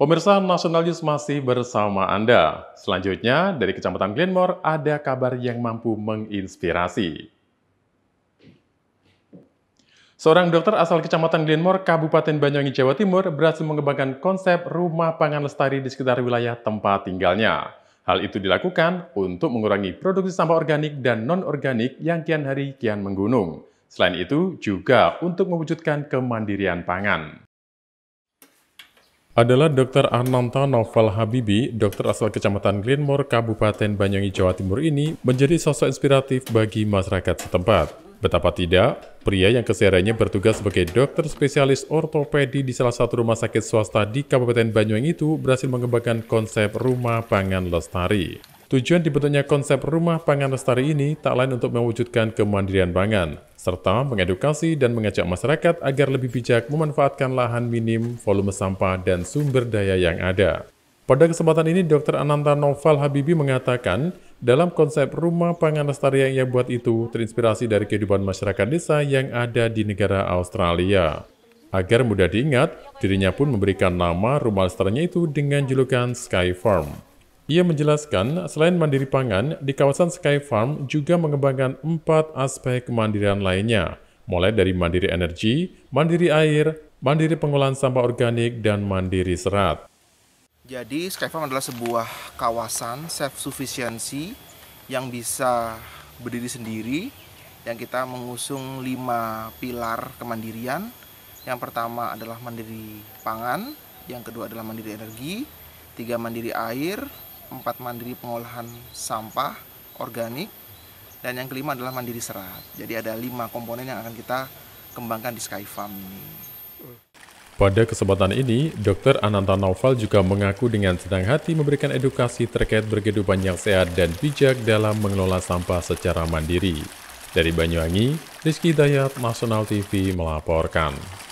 Pemirsa Nasional News masih bersama Anda. Selanjutnya, dari Kecamatan Glenmore ada kabar yang mampu menginspirasi. Seorang dokter asal Kecamatan Glenmore, Kabupaten Banyuwangi, Jawa Timur berhasil mengembangkan konsep rumah pangan lestari di sekitar wilayah tempat tinggalnya. Hal itu dilakukan untuk mengurangi produksi sampah organik dan non-organik yang kian hari kian menggunung. Selain itu, juga untuk mewujudkan kemandirian pangan adalah Dr. Ananta Novel Habibi, dokter asal Kecamatan Glenmore, Kabupaten Banyuwangi, Jawa Timur ini menjadi sosok inspiratif bagi masyarakat setempat. Betapa tidak, pria yang kesehariannya bertugas sebagai dokter spesialis ortopedi di salah satu rumah sakit swasta di Kabupaten Banyuwangi itu berhasil mengembangkan konsep rumah pangan lestari. Tujuan dibentuknya konsep rumah pangan lestari ini tak lain untuk mewujudkan kemandirian pangan, serta mengedukasi dan mengajak masyarakat agar lebih bijak memanfaatkan lahan minim, volume sampah, dan sumber daya yang ada. Pada kesempatan ini, Dr. Ananta Noval Habibi mengatakan, dalam konsep rumah pangan lestari yang ia buat itu terinspirasi dari kehidupan masyarakat desa yang ada di negara Australia. Agar mudah diingat, dirinya pun memberikan nama rumah lestarinya itu dengan julukan Sky Farm. Ia menjelaskan, selain mandiri pangan, di kawasan Sky Farm juga mengembangkan empat aspek kemandirian lainnya, mulai dari mandiri energi, mandiri air, mandiri pengolahan sampah organik, dan mandiri serat. Jadi Sky Farm adalah sebuah kawasan self-sufficiency yang bisa berdiri sendiri, yang kita mengusung lima pilar kemandirian. Yang pertama adalah mandiri pangan, yang kedua adalah mandiri energi, tiga mandiri air, empat mandiri pengolahan sampah organik, dan yang kelima adalah mandiri serat. Jadi ada lima komponen yang akan kita kembangkan di Sky Farm ini. Pada kesempatan ini, Dr. Ananta Naufal juga mengaku dengan senang hati memberikan edukasi terkait berkehidupan yang sehat dan bijak dalam mengelola sampah secara mandiri. Dari Banyuwangi, Rizky Dayat, Nasional TV melaporkan.